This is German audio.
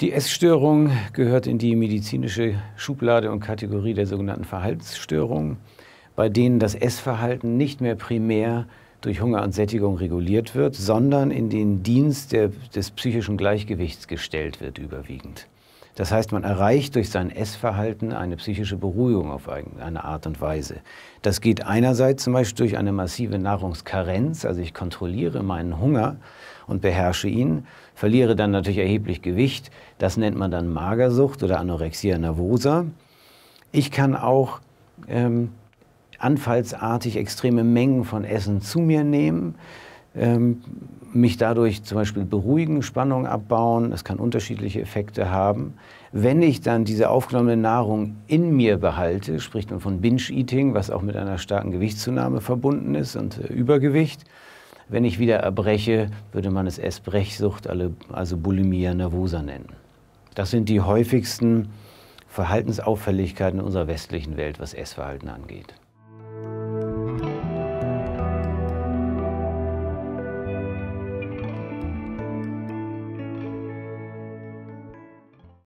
Die Essstörung gehört in die medizinische Schublade und Kategorie der sogenannten Verhaltensstörungen, bei denen das Essverhalten nicht mehr primär durch Hunger und Sättigung reguliert wird, sondern in den Dienst der, des psychischen Gleichgewichts gestellt wird überwiegend. Das heißt, man erreicht durch sein Essverhalten eine psychische Beruhigung auf eine Art und Weise. Das geht einerseits zum Beispiel durch eine massive Nahrungskarenz, also ich kontrolliere meinen Hunger und beherrsche ihn, verliere dann natürlich erheblich Gewicht. Das nennt man dann Magersucht oder Anorexia nervosa. Ich kann auch ähm, anfallsartig extreme Mengen von Essen zu mir nehmen, ähm, mich dadurch zum Beispiel beruhigen, Spannung abbauen. Es kann unterschiedliche Effekte haben. Wenn ich dann diese aufgenommene Nahrung in mir behalte, spricht man von Binge-Eating, was auch mit einer starken Gewichtszunahme verbunden ist und äh, Übergewicht, wenn ich wieder erbreche, würde man es Essbrechsucht, also Bulimia nervosa nennen. Das sind die häufigsten Verhaltensauffälligkeiten unserer westlichen Welt, was Essverhalten angeht.